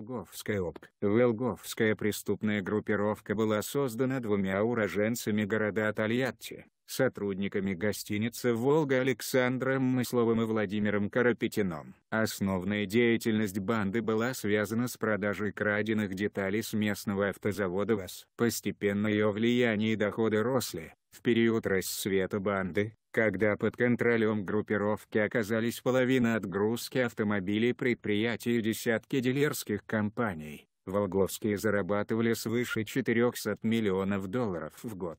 Волговская ОПК. Волговская преступная группировка была создана двумя уроженцами города Тольятти, сотрудниками гостиницы «Волга» Александром Мысловым и Владимиром Карапетином. Основная деятельность банды была связана с продажей краденных деталей с местного автозавода ВАЗ. Постепенно ее влияние и доходы росли, в период расцвета банды, когда под контролем группировки оказались половина отгрузки автомобилей предприятий и десятки дилерских компаний, Волговские зарабатывали свыше 400 миллионов долларов в год.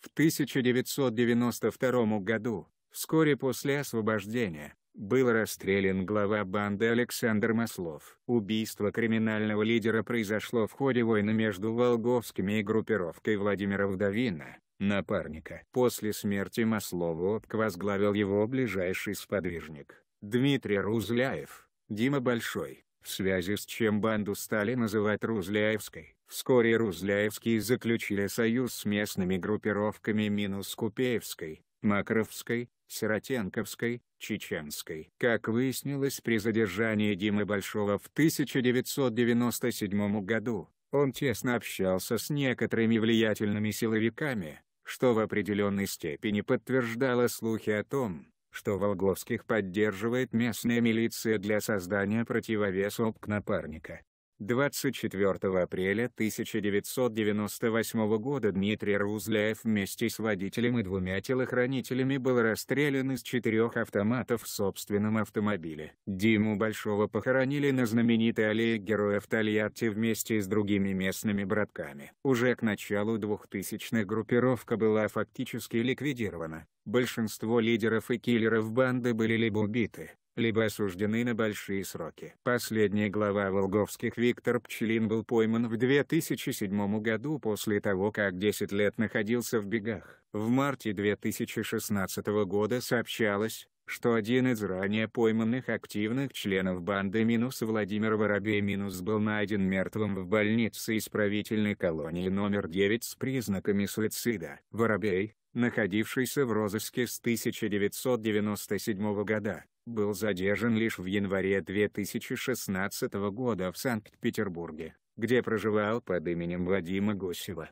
В 1992 году, вскоре после освобождения, был расстрелян глава банды Александр Маслов. Убийство криминального лидера произошло в ходе войны между Волговскими и группировкой Владимира Вдовина, напарника. После смерти Маслова возглавил его ближайший сподвижник, Дмитрий Рузляев, Дима Большой, в связи с чем банду стали называть Рузляевской. Вскоре Рузляевские заключили союз с местными группировками минус Купеевской, Макровской, Сиротенковской, чеченской. Как выяснилось при задержании Димы Большого в 1997 году, он тесно общался с некоторыми влиятельными силовиками, что в определенной степени подтверждало слухи о том, что Волговских поддерживает местная милиция для создания противовеса ОПК напарника. 24 апреля 1998 года Дмитрий Рузляев вместе с водителем и двумя телохранителями был расстрелян из четырех автоматов в собственном автомобиле. Диму Большого похоронили на знаменитой аллее героев Тольятти вместе с другими местными братками. Уже к началу 2000-х группировка была фактически ликвидирована. Большинство лидеров и киллеров банды были либо убиты, либо осуждены на большие сроки. Последняя глава Волговских Виктор Пчелин был пойман в 2007 году после того, как 10 лет находился в бегах. В марте 2016 года сообщалось, что один из ранее пойманных активных членов банды минус Владимир Воробей минус был найден мертвым в больнице исправительной колонии номер 9 с признаками суицида. Воробей, находившийся в розыске с 1997 года, был задержан лишь в январе 2016 года в Санкт-Петербурге, где проживал под именем Вадима Гусева.